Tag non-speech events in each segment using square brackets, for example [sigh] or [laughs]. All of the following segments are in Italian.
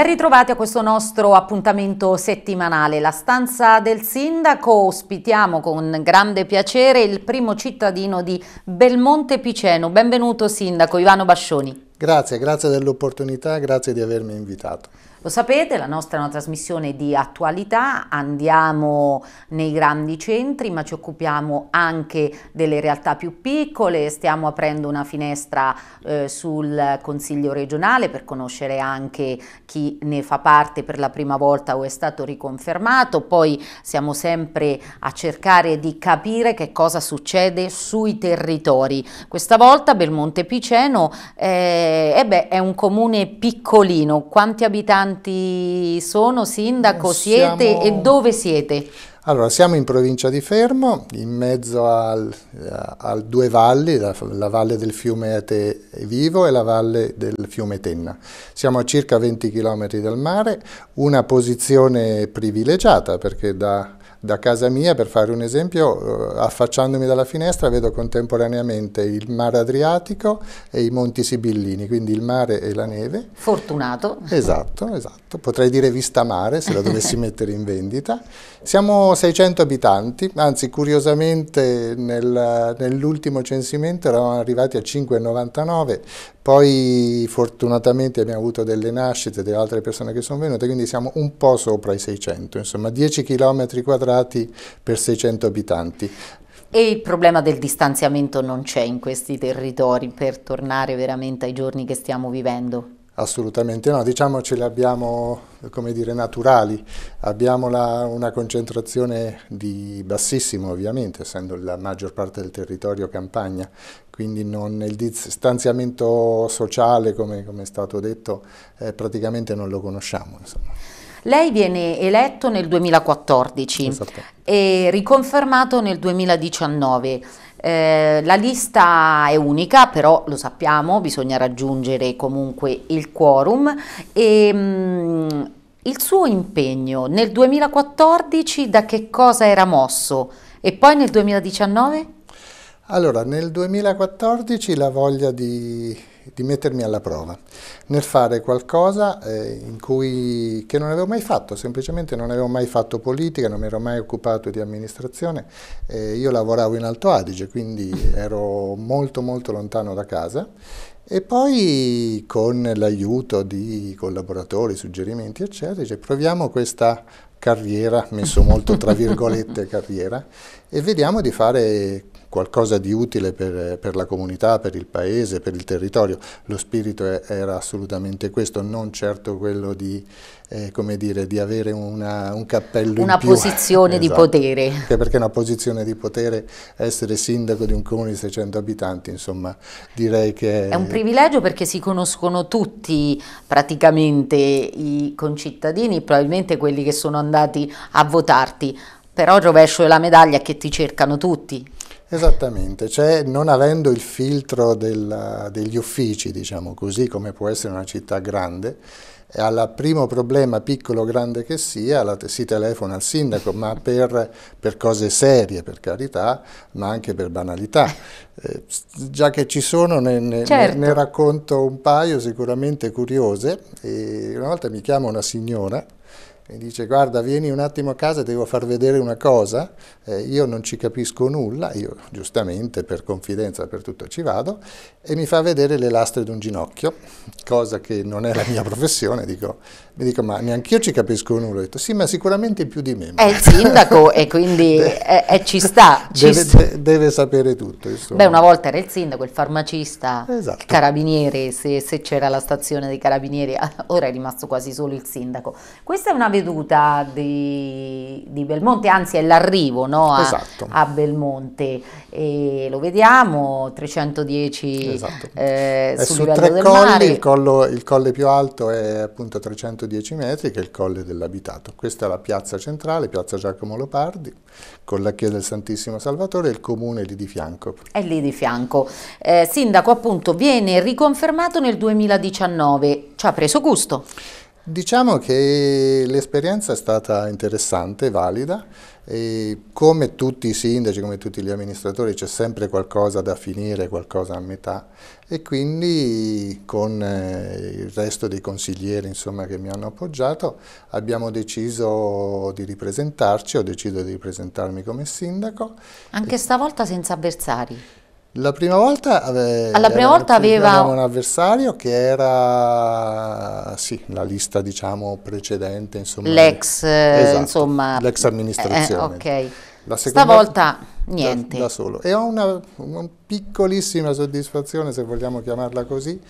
Ben ritrovati a questo nostro appuntamento settimanale. La stanza del sindaco ospitiamo con grande piacere il primo cittadino di Belmonte Piceno. Benvenuto sindaco Ivano Bascioni. Grazie, grazie dell'opportunità, grazie di avermi invitato. Lo sapete, la nostra è una trasmissione di attualità, andiamo nei grandi centri ma ci occupiamo anche delle realtà più piccole, stiamo aprendo una finestra eh, sul Consiglio regionale per conoscere anche chi ne fa parte per la prima volta o è stato riconfermato, poi siamo sempre a cercare di capire che cosa succede sui territori. Questa volta Belmonte Piceno eh, eh beh, è un comune piccolino, quanti abitanti? quanti sono, sindaco, siamo... Eh, siete e dove siete? Allora, siamo in provincia di Fermo, in mezzo al, al due valli, la, la, valle del fiume Ate Vivo e la valle del fiume Tenna. Siamo a circa 20 km dal mare, una posizione privilegiata perché da da casa mia, per fare un esempio, eh, affacciandomi dalla finestra vedo contemporaneamente il mare Adriatico e i Monti Sibillini, quindi il mare e la neve. Fortunato. Esatto, esatto. Potrei dire vista mare se la dovessi [laughs] mettere in vendita. Siamo 600 abitanti, anzi curiosamente nel, nell'ultimo censimento eravamo arrivati a 5,99, poi fortunatamente abbiamo avuto delle nascite delle altre persone che sono venute, quindi siamo un po' sopra i 600, insomma 10 km quadrati quadrati per 600 abitanti. E il problema del distanziamento non c'è in questi territori per tornare veramente ai giorni che stiamo vivendo? Assolutamente no, diciamo ce le abbiamo come dire, naturali, abbiamo la, una concentrazione di bassissimo ovviamente, essendo la maggior parte del territorio campagna, quindi non, il distanziamento sociale come, come, è stato detto eh, praticamente non lo conosciamo. Insomma. Lei viene eletto nel 2014 esatto. e riconfermato nel 2019. Eh, la lista è unica, però lo sappiamo, bisogna raggiungere comunque il quorum. E, mh, mm, il suo impegno nel 2014 da che cosa era mosso e poi nel 2019? Allora, nel 2014 la voglia di di mettermi alla prova, nel fare qualcosa eh, cui, che non avevo mai fatto, semplicemente non avevo mai fatto politica, non mi ero mai occupato di amministrazione, eh, io lavoravo in Alto Adige, quindi [laughs] ero molto molto lontano da casa e poi con l'aiuto di collaboratori, suggerimenti eccetera, dice, proviamo questa carriera, messo molto tra [laughs] virgolette carriera, e vediamo di fare qualcosa di utile per, per, la comunità, per il paese, per il territorio. Lo spirito è, era assolutamente questo, non certo quello di, eh, dire, di avere una, un cappello una posizione [laughs] esatto. di potere. Anche perché una posizione di potere, essere sindaco di un comune di 600 abitanti, insomma, direi che... È un privilegio perché si conoscono tutti praticamente i concittadini, probabilmente quelli che sono andati a votarti, però il rovescio della medaglia è che ti cercano tutti, Esattamente, cioè non avendo il filtro del, degli uffici, diciamo così, come può essere una città grande, al primo problema, piccolo o grande che sia, la, si telefona al sindaco, ma per, per, cose serie, per carità, ma anche per banalità. Eh, già che ci sono, ne, ne, certo. ne, ne racconto un paio sicuramente curiose. E una volta mi chiama una signora mi dice guarda vieni un attimo a casa devo far vedere una cosa, eh, io non ci capisco nulla, io giustamente per confidenza per tutto ci vado e mi fa vedere le lastre di un ginocchio, cosa che non è la mia professione, dico, mi dico ma neanche io ci capisco nulla, ho detto sì ma sicuramente più di me. È il sindaco e quindi [laughs] de- è, è, ci sta. Ci deve, sta. De- deve, sapere tutto. Insomma. Beh una volta era il sindaco, il farmacista, esatto. il carabiniere, se, se, c'era la stazione dei carabinieri, ah, ora è rimasto quasi solo il sindaco. Questa è una veduta di, di Belmonte, anzi è l'arrivo no, a, esatto. a, Belmonte, e lo vediamo, 310... Esatto esatto. Eh, eh, sul su tre colli il, collo, il, colle più alto è appunto 310 metri che è il colle dell'abitato. Questa è la piazza centrale, piazza Giacomo Lopardi, con la chiesa del Santissimo Salvatore e il comune lì di fianco. È lì di fianco. Eh, sindaco appunto viene riconfermato nel 2019, ci ha preso gusto. Diciamo che l'esperienza è stata interessante, valida, e come tutti i sindaci, come tutti gli amministratori c'è sempre qualcosa da finire, qualcosa a metà e quindi con eh, il resto dei consiglieri insomma, che mi hanno appoggiato abbiamo deciso di ripresentarci, ho deciso di ripresentarmi come sindaco. Anche stavolta senza avversari? La prima volta, ave... Alla prima volta aveva un avversario che era sì, la lista diciamo precedente, insomma, l'ex, eh, esatto, insomma, l'ex amministrazione. Eh, okay. La seconda Stavolta niente. Da, da solo. E ho una, una, piccolissima soddisfazione, se vogliamo chiamarla così,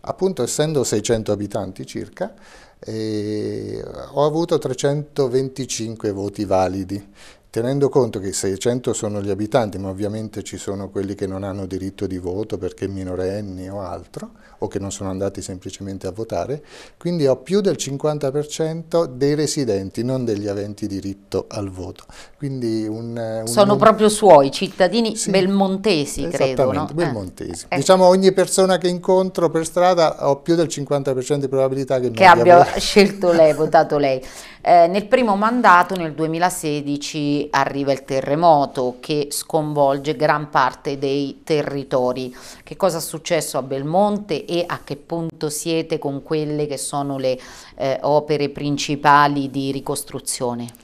appunto essendo 600 abitanti circa, eh, ho avuto 325 voti validi Tenendo conto che i 600 sono gli abitanti, ma ovviamente ci sono quelli che non hanno diritto di voto perché minorenni o altro, o che non sono andati semplicemente a votare, quindi ho più del 50% dei residenti, non degli aventi diritto al voto. Quindi un, un sono un... proprio suoi, cittadini sì, belmontesi, credo. No? Eh. belmontesi. Eh. Ecco. Diciamo ogni persona che incontro per strada ho più del 50% di probabilità che, che abbia, abbia [laughs] scelto lei, votato lei. Eh, nel primo mandato, nel 2016, arriva il terremoto che sconvolge gran parte dei territori. Che cosa è successo a Belmonte e a che punto siete con quelle che sono le eh, opere principali di ricostruzione?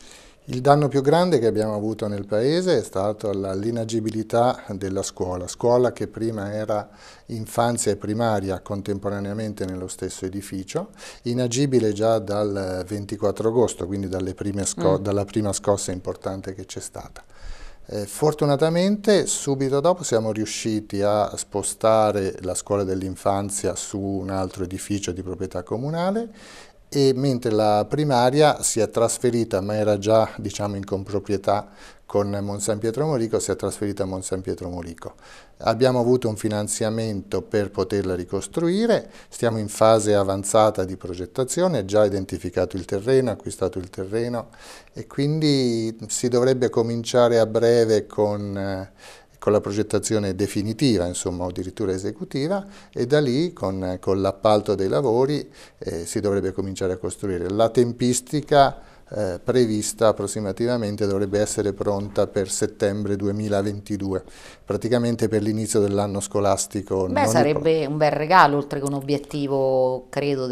Il danno più grande che abbiamo avuto nel paese è stato l'inagibilità della scuola, scuola che prima era infanzia e primaria contemporaneamente nello stesso edificio, inagibile già dal 24 agosto, quindi mm. dalla prima scossa importante che c'è stata. Eh, fortunatamente subito dopo siamo riusciti a spostare la scuola dell'infanzia su un altro edificio di proprietà comunale e mentre la primaria si è trasferita, ma era già diciamo, in comproprietà con Mon Pietro Morico, si è trasferita a Mon Pietro Morico. Abbiamo avuto un finanziamento per poterla ricostruire, stiamo in fase avanzata di progettazione, è già identificato il terreno, acquistato il terreno e quindi si dovrebbe cominciare a breve con eh, con la progettazione definitiva, insomma, addirittura esecutiva, e da lì con, con l'appalto dei lavori eh, si dovrebbe cominciare a costruire. La tempistica eh, prevista approssimativamente dovrebbe essere pronta per settembre 2022 praticamente per l'inizio dell'anno scolastico. Beh, sarebbe un bel regalo, oltre che un obiettivo, credo,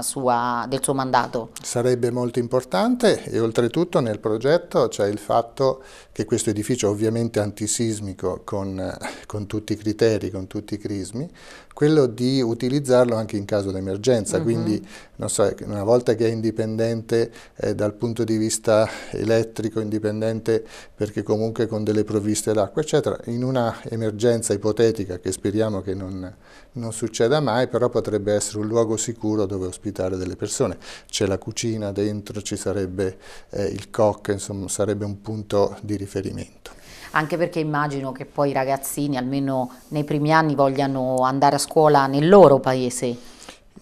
sua, del suo mandato. Sarebbe molto importante e oltretutto nel progetto c'è il fatto che questo edificio ovviamente antisismico con, eh, con tutti i criteri, con tutti i crismi, quello di utilizzarlo anche in caso d'emergenza. mm -hmm. quindi so, ecco, una volta che è indipendente eh, dal punto di vista elettrico, indipendente perché comunque con delle provviste d'acqua, eccetera, in una emergenza ipotetica che speriamo che non, non, succeda mai, però potrebbe essere un luogo sicuro dove ospitare delle persone. C'è la cucina dentro, ci sarebbe eh, il cock, insomma sarebbe un punto di riferimento anche perché immagino che poi i ragazzini almeno nei primi anni vogliano andare a scuola nel loro paese.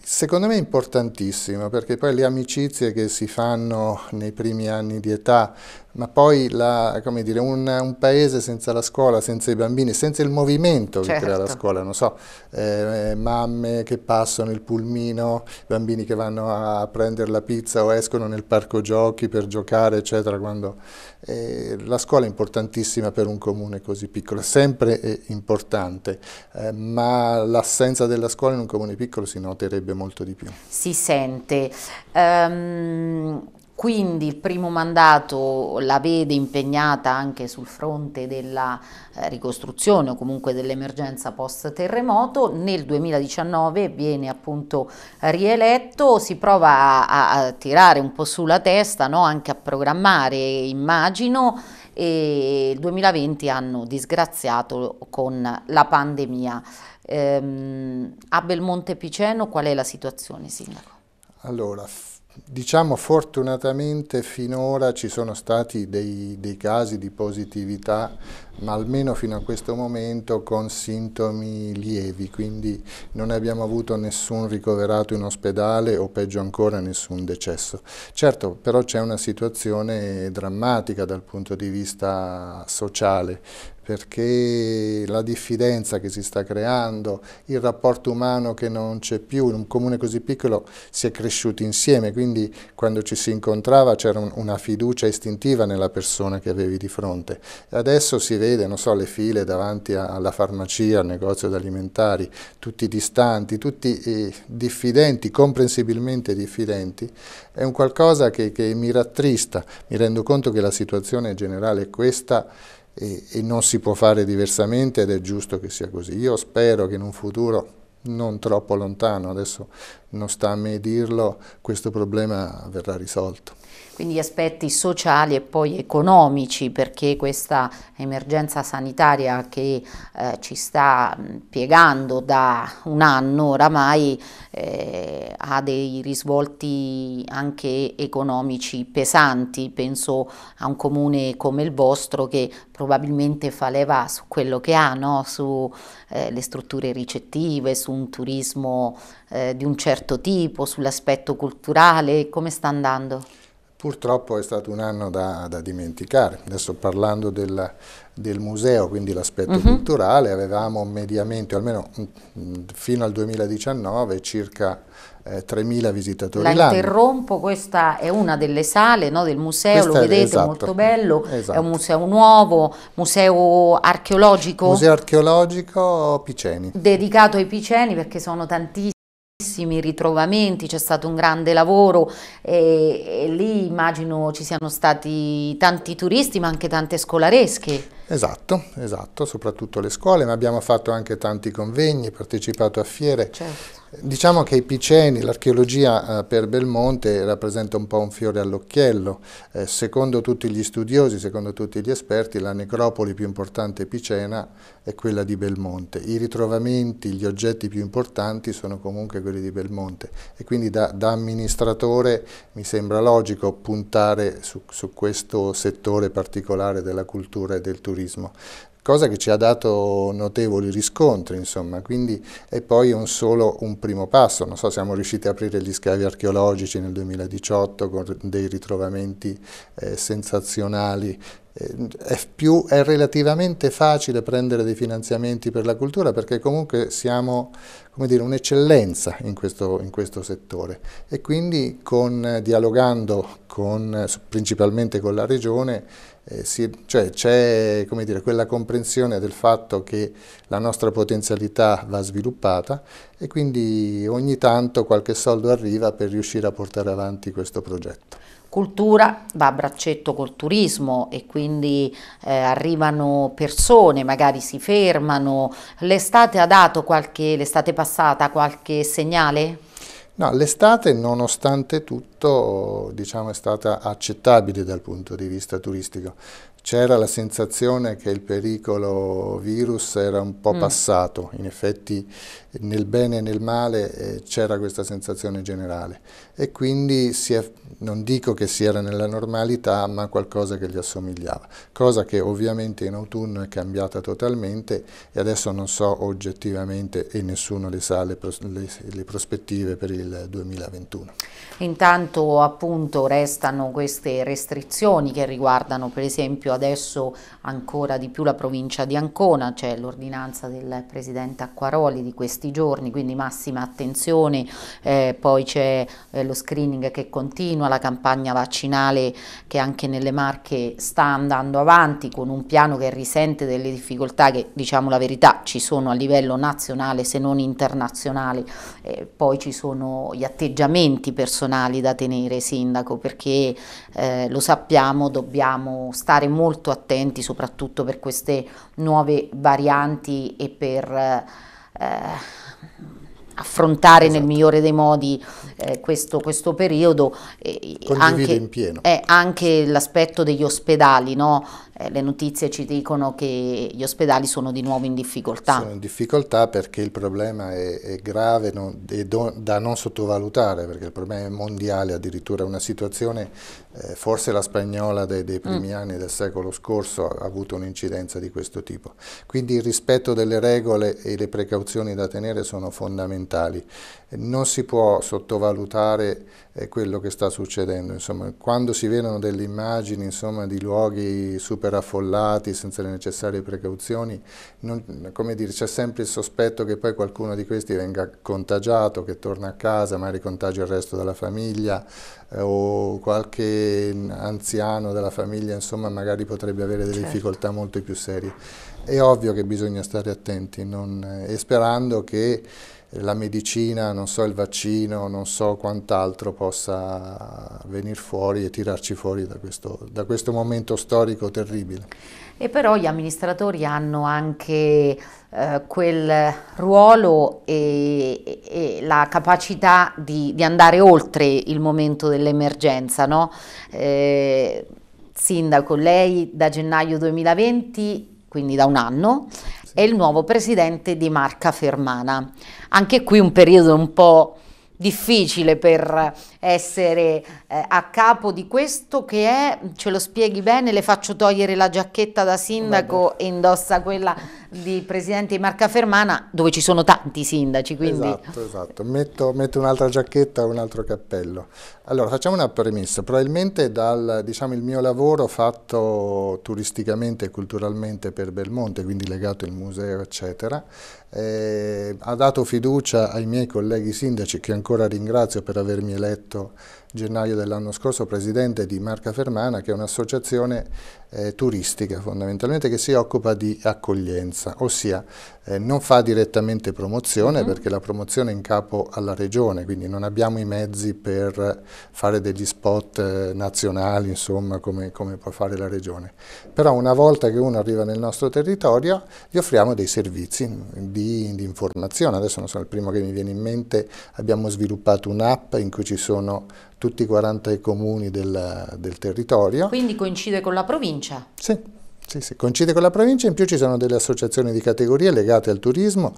Secondo me è importantissimo perché poi le amicizie che si fanno nei primi anni di età ma poi la, dire, un, un, paese senza la scuola, senza i bambini, senza il movimento certo. che crea la scuola, non so, eh, mamme che passano il pulmino, bambini che vanno a prendere la pizza o escono nel parco giochi per giocare, eccetera, quando, eh, la scuola è importantissima per un comune così piccolo, sempre è eh, importante, eh, ma l'assenza della scuola in un comune piccolo si noterebbe molto di più. Si sente. Um quindi il primo mandato la vede impegnata anche sul fronte della eh, ricostruzione o comunque dell'emergenza post terremoto, nel 2019 viene appunto rieletto, si prova a, a tirare un po' sulla testa, no? anche a programmare immagino e il 2020 hanno disgraziato con la pandemia. Ehm, a Belmonte Piceno qual è la situazione sindaco? Allora, Diciamo fortunatamente finora ci sono stati dei, dei casi di positività ma almeno fino a questo momento con sintomi lievi, quindi non abbiamo avuto nessun ricoverato in ospedale o peggio ancora nessun decesso. Certo, però c'è una situazione drammatica dal punto di vista sociale, perché la diffidenza che si sta creando, il rapporto umano che non c'è più, in un comune così piccolo si è cresciuti insieme, quindi quando ci si incontrava c'era una fiducia istintiva nella persona che avevi di fronte. Adesso si vede vede, non so, le file davanti alla farmacia, al negozio di alimentari, tutti distanti, tutti eh, diffidenti, comprensibilmente diffidenti, è un qualcosa che, che mi rattrista, mi rendo conto che la situazione generale è questa e, e non si può fare diversamente ed è giusto che sia così. Io spero che in un futuro non troppo lontano, adesso non sta a me dirlo, questo problema verrà risolto quindi aspetti sociali e poi economici perché questa emergenza sanitaria che eh, ci sta piegando da un anno oramai eh, ha dei risvolti anche economici pesanti, penso a un comune come il vostro che probabilmente fa leva su quello che ha, no? sulle eh, strutture ricettive, su un turismo eh, di un certo tipo, sull'aspetto culturale, come sta andando? Purtroppo è stato un anno da, da dimenticare. Adesso parlando del, del museo, quindi l'aspetto uh mhm. -huh. culturale, avevamo mediamente, almeno mm, fino al 2019, circa eh, 3.000 visitatori l'anno. La interrompo, questa è una delle sale no, del museo, Questa lo vedete, è, esatto, molto bello, esatto. è un esatto. museo nuovo, museo archeologico. Museo archeologico Piceni. Dedicato ai Piceni perché sono tantissimi tantissimi ritrovamenti, c'è stato un grande lavoro e, e, lì immagino ci siano stati tanti turisti ma anche tante scolaresche. Esatto, esatto, soprattutto le scuole, ma abbiamo fatto anche tanti convegni, partecipato a fiere. Certo. Diciamo che i piceni, l'archeologia eh, per Belmonte rappresenta un po' un fiore all'occhiello. Eh, secondo tutti gli studiosi, secondo tutti gli esperti, la necropoli più importante picena è quella di Belmonte. I ritrovamenti, gli oggetti più importanti sono comunque quelli di Belmonte e quindi da, da amministratore mi sembra logico puntare su, su questo settore particolare della cultura e del turismo cosa che ci ha dato notevoli riscontri, insomma, quindi è poi un solo un primo passo, non so, siamo riusciti a aprire gli scavi archeologici nel 2018 con dei ritrovamenti eh, sensazionali eh, è, più, è, relativamente facile prendere dei finanziamenti per la cultura perché comunque siamo un'eccellenza in, in questo, settore e quindi con, dialogando con, principalmente con la regione eh, si, cioè c'è dire, quella comprensione del fatto che la nostra potenzialità va sviluppata e quindi ogni tanto qualche soldo arriva per riuscire a portare avanti questo progetto. Cultura va a braccetto col turismo e quindi eh, arrivano persone, magari si fermano. L'estate ha dato qualche, l'estate passata qualche segnale? No, l'estate nonostante tutto diciamo, è stata accettabile dal punto di vista turistico c'era la sensazione che il pericolo virus era un po' mm. passato, in effetti nel bene e nel male eh, c'era questa sensazione generale e quindi è, non dico che si era nella normalità ma qualcosa che gli assomigliava, cosa che ovviamente in autunno è cambiata totalmente e adesso non so oggettivamente e nessuno le sa le, pros le, le prospettive per il 2021. Intanto appunto restano queste restrizioni che riguardano per esempio adesso ancora di più la provincia di Ancona, c'è cioè l'ordinanza del Presidente Acquaroli di questi giorni, quindi massima attenzione, eh, poi c'è eh, lo screening che continua, la campagna vaccinale che anche nelle Marche sta andando avanti con un piano che risente delle difficoltà che diciamo la verità ci sono a livello nazionale se non internazionale, eh, poi ci sono gli atteggiamenti personali da tenere sindaco perché eh, lo sappiamo dobbiamo stare molto molto attenti soprattutto per queste nuove varianti e per eh, affrontare esatto. nel migliore dei modi eh, questo, questo, periodo. Eh, anche, eh, anche l'aspetto degli ospedali, no? eh, le notizie ci dicono che gli ospedali sono di nuovo in difficoltà. Sono in difficoltà perché il problema è, è grave non, è do, da non sottovalutare, perché il problema è mondiale addirittura, una situazione, eh, forse la spagnola dei, dei primi mm. anni del secolo scorso ha avuto un'incidenza di questo tipo. Quindi il rispetto delle regole e le precauzioni da tenere sono fondamentali. Non si può sottovalutare è quello che sta succedendo. Insomma, quando si vedono delle immagini insomma, di luoghi super affollati senza le necessarie precauzioni, c'è sempre il sospetto che poi qualcuno di questi venga contagiato, che torna a casa, magari contagia il resto della famiglia eh, o qualche anziano della famiglia insomma, magari potrebbe avere delle certo. difficoltà molto più serie. È ovvio che bisogna stare attenti non, eh, e sperando che la medicina, non so il vaccino, non so quant'altro possa venire fuori e tirarci fuori da questo, da questo momento storico terribile. E però gli amministratori hanno anche eh, quel ruolo e, e la capacità di, di, andare oltre il momento dell'emergenza, no? eh, Sindaco, lei da gennaio 2020, quindi da un anno, è il nuovo presidente di Marca Fermana. Anche qui un periodo un po' difficile per essere eh, a capo di questo che è, ce lo spieghi bene, le faccio togliere la giacchetta da sindaco e indossa quella di presidente di Marca Fermana, dove ci sono tanti sindaci. Quindi... Esatto, esatto. Metto, metto un'altra giacchetta e un altro cappello. Allora, facciamo una premessa. Probabilmente dal diciamo, il mio lavoro fatto turisticamente e culturalmente per Belmonte, quindi legato al museo, eccetera, eh, ha dato fiducia ai miei colleghi sindaci, che ancora ringrazio per avermi eletto gennaio dell'anno scorso presidente di Marca Fermana, che è un'associazione eh, turistica fondamentalmente che si occupa di accoglienza, ossia eh, non fa direttamente promozione mm. perché la promozione è in capo alla regione, quindi non abbiamo i mezzi per fare degli spot eh, nazionali, insomma, come, come, può fare la regione. Però una volta che uno arriva nel nostro territorio gli offriamo dei servizi di, di informazione, adesso non sono il primo che mi viene in mente, abbiamo sviluppato un'app in cui ci sono tutti i 40 comuni del, del territorio. Quindi coincide con la provincia sim Sì, sì, coincide con la provincia, in più ci sono delle associazioni di categorie legate al turismo,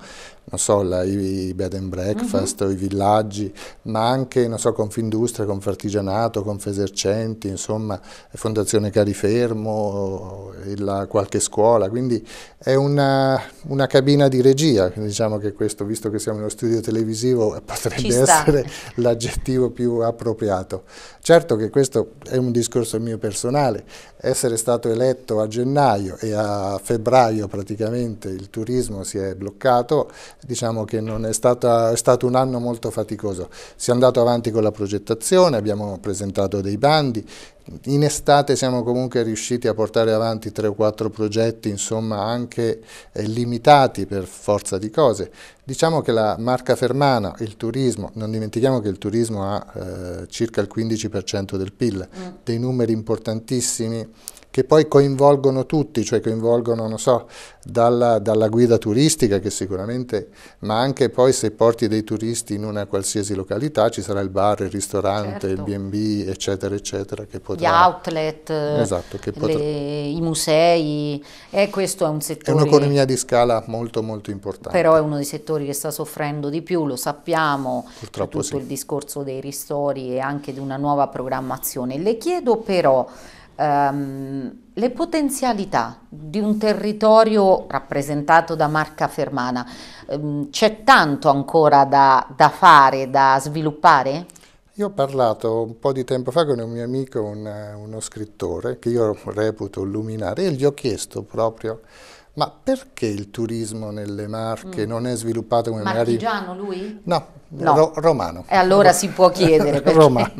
non so, la, i, bed and breakfast uh-huh. o i villaggi, ma anche, non so, Confindustria, Confartigianato, Confesercenti, insomma, Fondazione Carifermo, eh, la, qualche scuola, quindi è una, una, cabina di regia, diciamo che questo, visto che siamo in uno studio televisivo, [laughs] potrebbe essere l'aggettivo più appropriato. Certo che questo è un discorso mio personale, essere stato eletto a gennaio gennaio e a febbraio praticamente il turismo si è bloccato, diciamo che è, stata, è, stato un anno molto faticoso. Si è andato avanti con la progettazione, abbiamo presentato dei bandi, in estate siamo comunque riusciti a portare avanti tre o quattro progetti, insomma anche eh, limitati per forza di cose. Diciamo che la marca Fermana, il turismo, non dimentichiamo che il turismo ha eh, circa il 15% del PIL, mm. dei numeri importantissimi che poi coinvolgono tutti, cioè coinvolgono, non so, dalla, dalla guida turistica che sicuramente, ma anche poi se porti dei turisti in una qualsiasi località ci sarà il bar, il ristorante, certo. il B&B, eccetera, eccetera, che potrà... Gli outlet, esatto, che potrà, le, i musei, e questo è un settore... È un'economia di scala molto molto importante. Però è uno dei settori che sta soffrendo di più, lo sappiamo, Purtroppo tutto sì. il discorso dei ristori e anche di una nuova programmazione. Le chiedo però ehm, le potenzialità di un territorio rappresentato da Marca Fermana, ehm, c'è tanto ancora da, da fare, da sviluppare? Io ho parlato un po' di tempo fa con un mio amico, un, uno scrittore, che io reputo luminare, e gli ho chiesto proprio, ma perché il turismo nelle Marche mm. non è sviluppato come Marchigiano, magari... Marchigiano lui? No, no. Ro romano. E allora Ro si può [laughs] chiedere. Perché... romano.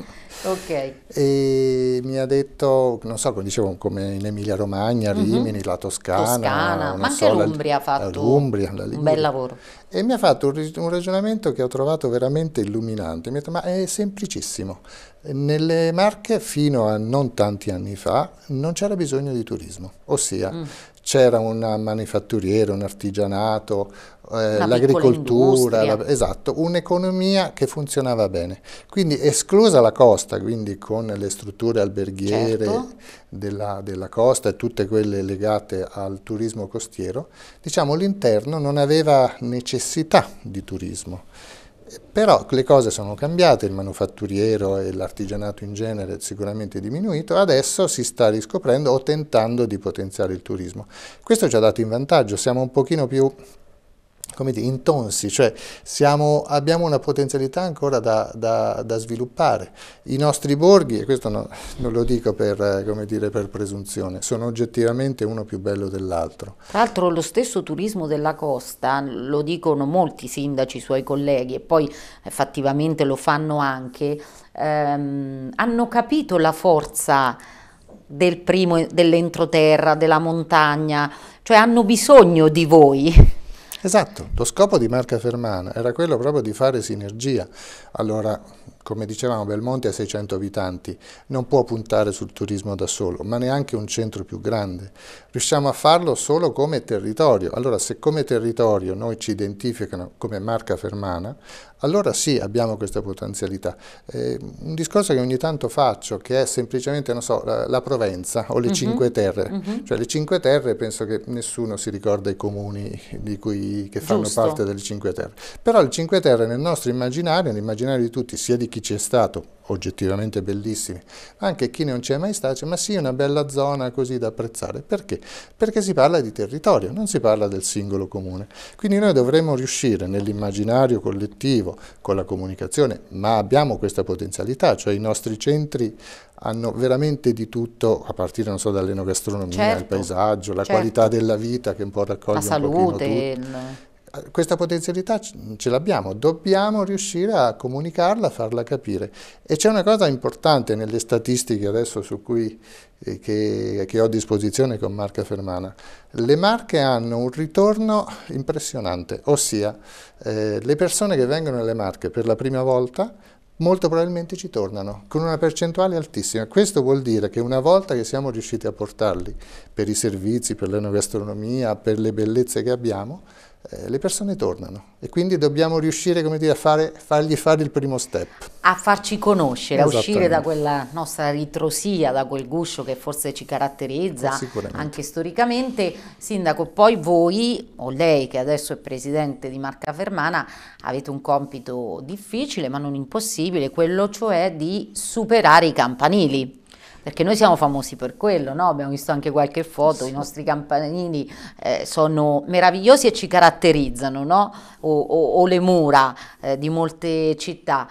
Ok. E mi ha detto, non so, come dicevo, come in Emilia Romagna, mhm. Rimini, mm-hmm. la Toscana. Toscana, ma anche so, l'Umbria ha fatto l'Umbria, un bel lavoro. E mi ha fatto un, ragionamento che ho trovato veramente illuminante. Mi ha detto, ma è semplicissimo. Nelle Marche, fino a non tanti anni fa, non c'era bisogno di turismo. Ossia, mm. c'era un manifatturiero, un artigianato, eh, l'agricoltura, la, esatto, un'economia che funzionava bene. Quindi esclusa la costa, quindi con le strutture alberghiere, certo della, della costa e tutte quelle legate al turismo costiero, diciamo l'interno non aveva necessità di turismo. Però le cose sono cambiate, il manufatturiero e l'artigianato in genere è sicuramente diminuito, adesso si sta riscoprendo o tentando di potenziare il turismo. Questo ci ha dato in vantaggio, siamo un pochino più come dire, intonsi, cioè siamo, abbiamo una potenzialità ancora da, da, da, sviluppare. I nostri borghi, e questo no, non lo dico per, eh, dire, per, presunzione, sono oggettivamente uno più bello dell'altro. Tra l'altro lo stesso turismo della costa, lo dicono molti sindaci, suoi colleghi, e poi effettivamente lo fanno anche, ehm, hanno capito la forza del primo, dell'entroterra, della montagna, cioè hanno bisogno di voi. Esatto, lo scopo di Marca Fermana era quello proprio di fare sinergia. Allora, come dicevamo, Belmonte ha 600 abitanti, non può puntare sul turismo da solo, ma neanche un centro più grande riusciamo a farlo solo come territorio. Allora se come territorio noi ci identificano come marca fermana, allora sì abbiamo questa potenzialità. Eh, un discorso che ogni tanto faccio, che è semplicemente, non so, la, la Provenza o le uh mhm. -huh. Cinque Terre. Uh mhm. -huh. Cioè le Cinque Terre penso che nessuno si ricorda i comuni cui, che fanno Giusto. parte delle Cinque Terre. Però le Cinque Terre nel nostro immaginario, nell'immaginario di tutti, sia di chi ci è stato, oggettivamente bellissimi, anche chi non c'è mai stato ma sì, una bella zona così da apprezzare. Perché? Perché si parla di territorio, non si parla del singolo comune. Quindi noi dovremmo riuscire nell'immaginario collettivo, con la comunicazione, ma abbiamo questa potenzialità, cioè i nostri centri hanno veramente di tutto, a partire so, dall'enogastronomia, certo, il paesaggio, la certo. qualità della vita che un po' raccoglie la salute, pochino tutto. Il questa potenzialità ce l'abbiamo, dobbiamo riuscire a comunicarla, a farla capire. E c'è una cosa importante nelle statistiche adesso cui, eh, che, che, ho a disposizione con Marca Fermana. Le marche hanno un ritorno impressionante, ossia eh, le persone che vengono alle marche per la prima volta molto probabilmente ci tornano, con una percentuale altissima. Questo vuol dire che una volta che siamo riusciti a portarli per i servizi, per l'enogastronomia, per le bellezze che abbiamo, eh, le persone tornano e quindi dobbiamo riuscire dire, a fare, fargli fare il primo step. A farci conoscere, a uscire da quella nostra ritrosia, da quel guscio che forse ci caratterizza eh, anche storicamente. Sindaco, poi voi o lei che adesso è presidente di Marca Fermana avete un compito difficile ma non impossibile, quello cioè di superare i campanili perché noi siamo famosi per quello, no? abbiamo visto anche qualche foto, sì. i nostri campanili eh, sono meravigliosi e ci caratterizzano, no? o, o, o, le mura eh, di molte città,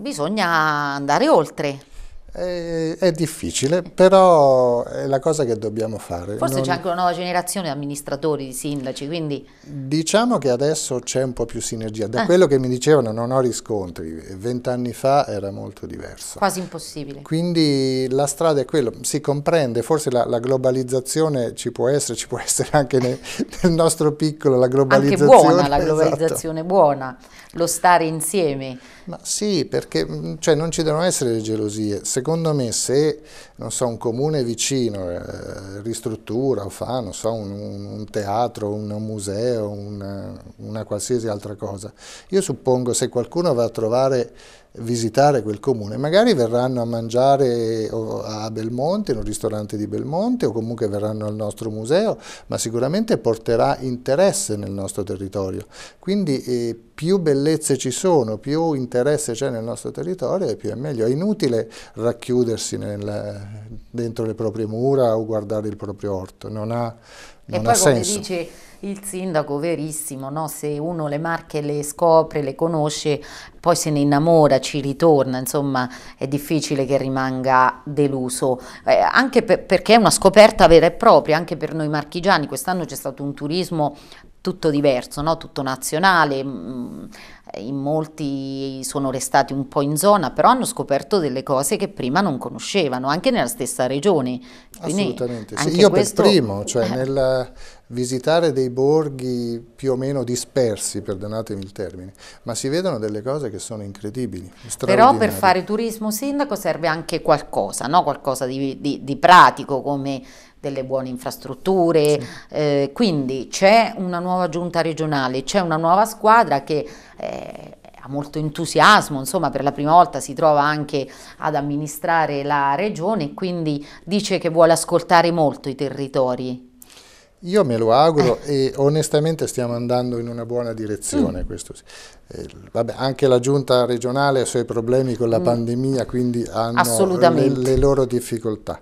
bisogna andare oltre è, è difficile, però è la cosa che dobbiamo fare. Forse non... c'è anche una nuova generazione di amministratori, di sindaci, quindi... Diciamo che adesso c'è un po' più sinergia. Da eh. quello che mi dicevano non ho riscontri, vent'anni fa era molto diverso. Quasi impossibile. Quindi la strada è quella, si comprende, forse la, la globalizzazione ci può essere, ci può [laughs] essere anche nel, nel nostro piccolo la globalizzazione. Anche buona la [laughs] esatto. globalizzazione, esatto. buona lo stare insieme. Ma sì, perché mm, cioè, non ci devono essere le gelosie. Secondo me se so, un comune vicino eh, ristruttura o fa so, un, un, teatro, un, un museo, una, una qualsiasi altra cosa, io suppongo se qualcuno va a trovare visitare quel comune, magari verranno a mangiare a Belmonte, in un ristorante di Belmonte o comunque verranno al nostro museo, ma sicuramente porterà interesse nel nostro territorio. Quindi eh, più bellezze ci sono, più interesse c'è nel nostro territorio e più è meglio. È inutile racchiudersi nel, dentro le proprie mura o guardare il proprio orto, non ha, non e poi, ha senso. Come dici, il sindaco, verissimo, no? se uno le marche le scopre, le conosce, poi se ne innamora, ci ritorna, insomma è difficile che rimanga deluso, eh, anche per, perché è una scoperta vera e propria, anche per noi marchigiani, quest'anno c'è stato un turismo tutto diverso, no? tutto nazionale, mm, eh, in molti sono restati un po' in zona, però hanno scoperto delle cose che prima non conoscevano, anche nella stessa regione. Quindi Assolutamente, sì. io questo... per primo, cioè [laughs] nel, visitare dei borghi più o meno dispersi, perdonatemi il termine, ma si vedono delle cose che sono incredibili. Però per fare turismo sindaco serve anche qualcosa, no? qualcosa di, di, di pratico come delle buone infrastrutture, sì. eh, quindi c'è una nuova giunta regionale, c'è una nuova squadra che eh, ha molto entusiasmo, insomma per la prima volta si trova anche ad amministrare la regione, quindi dice che vuole ascoltare molto i territori. Io me lo auguro eh. e onestamente stiamo andando in una buona direzione. Mm. Sì. Eh, vabbè, anche la giunta regionale ha i suoi problemi con la mm. pandemia, quindi hanno le, le loro difficoltà.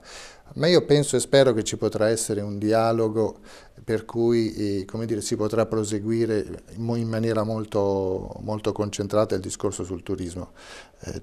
Ma io penso e spero che ci potrà essere un dialogo per cui eh, dire, si potrà proseguire in maniera molto, molto concentrata il discorso sul turismo. Eh,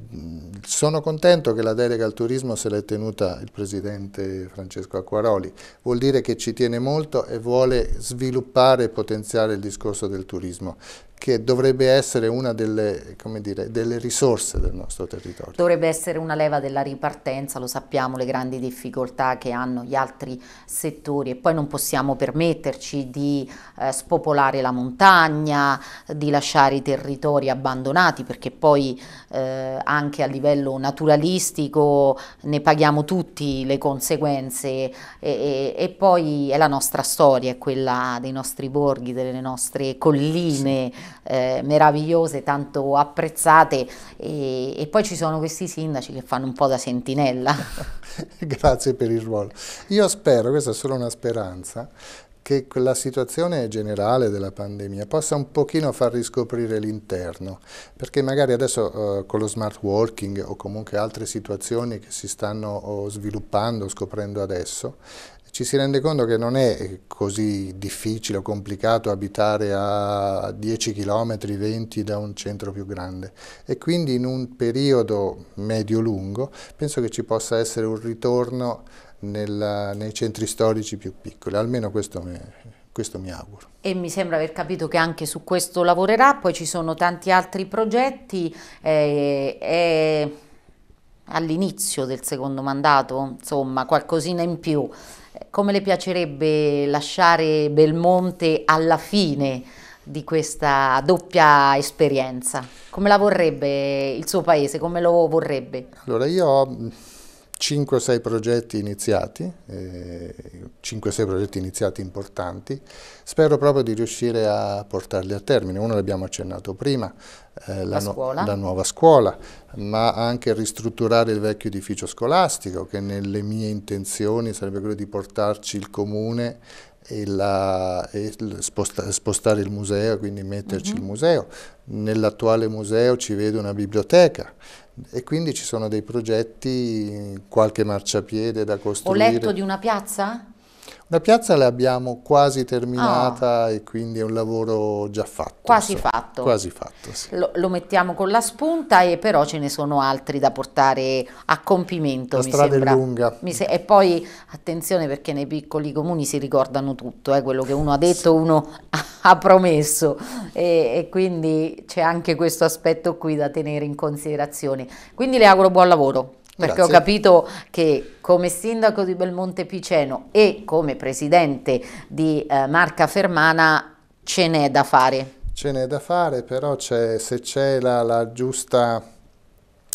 sono contento che la delega al turismo se l'è tenuta il Presidente Francesco Acquaroli, vuol dire che ci tiene molto e vuole sviluppare e potenziare il discorso del turismo che dovrebbe essere una delle, dire, delle, risorse del nostro territorio. Dovrebbe essere una leva della ripartenza, lo sappiamo, le grandi difficoltà che hanno gli altri settori e poi non possiamo permetterci di eh, spopolare la montagna, di lasciare i territori abbandonati perché poi eh, anche a livello naturalistico ne paghiamo tutti le conseguenze e, e, e, poi è la nostra storia, è quella dei nostri borghi, delle nostre colline. Sì eh, meravigliose, tanto apprezzate e, e, poi ci sono questi sindaci che fanno un po' da sentinella. [laughs] Grazie per il ruolo. Io spero, questa è solo una speranza, che la situazione generale della pandemia possa un pochino far riscoprire l'interno, perché magari adesso eh, con lo smart working o comunque altre situazioni che si stanno oh, sviluppando, scoprendo adesso, ci si rende conto che non è così difficile o complicato abitare a 10 km, 20 da un centro più grande e quindi in un periodo medio-lungo penso che ci possa essere un ritorno nella, nei centri storici più piccoli, almeno questo mi, questo mi auguro. E mi sembra aver capito che anche su questo lavorerà, poi ci sono tanti altri progetti. Eh, eh all'inizio del secondo mandato, insomma, qualcosina in più come le piacerebbe lasciare Belmonte alla fine di questa doppia esperienza? Come la vorrebbe il suo paese? Come lo vorrebbe? Allora io 5-6 progetti iniziati, eh, 5-6 progetti iniziati importanti, spero proprio di riuscire a portarli a termine. Uno l'abbiamo accennato prima, eh, la, la, no la, nuova scuola, ma anche ristrutturare il vecchio edificio scolastico che nelle mie intenzioni sarebbe quello di portarci il comune e, la, e sposta spostare il museo, quindi metterci uh -huh. il mhm. museo. Nell'attuale museo ci vede una biblioteca e quindi ci sono dei progetti, qualche marciapiede da costruire. Ho letto di una piazza? La piazza l'abbiamo quasi terminata ah. e quindi è un lavoro già fatto. Quasi insomma. fatto. Quasi fatto sì. lo, lo, mettiamo con la spunta e però ce ne sono altri da portare a compimento. La strada sembra. è lunga. e poi attenzione perché nei piccoli comuni si ricordano tutto, eh, quello che uno ha detto, uno [laughs] ha promesso e, e quindi c'è anche questo aspetto qui da tenere in considerazione. Quindi le auguro buon lavoro. Perché Grazie. ho capito che come sindaco di Belmonte Piceno e come presidente di eh, Marca Fermana ce n'è da fare. Ce n'è da fare, però se c'è la, la giusta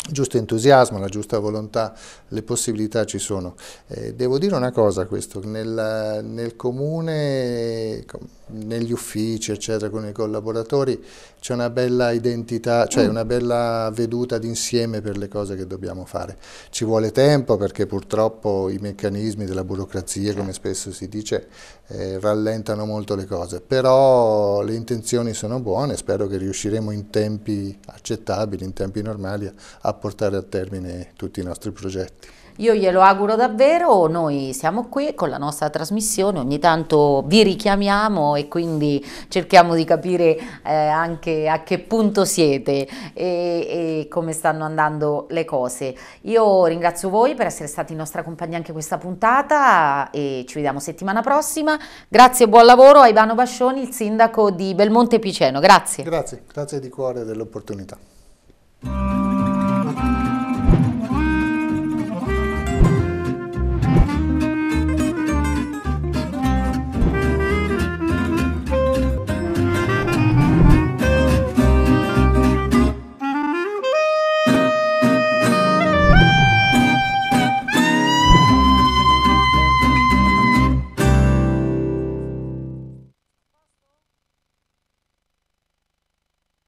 giusto entusiasmo, la giusta volontà, le possibilità ci sono. Eh, devo dire una cosa questo, nel, nel comune negli uffici, eccetera, con i collaboratori, c'è una bella identità, cioè mm. una bella veduta d'insieme per le cose che dobbiamo fare. Ci vuole tempo perché purtroppo i meccanismi della burocrazia, come spesso si dice, eh, rallentano molto le cose, però le intenzioni sono buone, spero che riusciremo in tempi accettabili, in tempi normali, a portare a termine tutti i nostri progetti. Io glielo auguro davvero, noi siamo qui con la nostra trasmissione, ogni tanto vi richiamiamo e quindi cerchiamo di capire eh, anche a che punto siete e, e, come stanno andando le cose. Io ringrazio voi per essere stati in nostra compagnia anche questa puntata e ci vediamo settimana prossima. Grazie e buon lavoro a Ivano Bascioni, il sindaco di Belmonte Piceno. Grazie. Grazie, grazie di cuore dell'opportunità.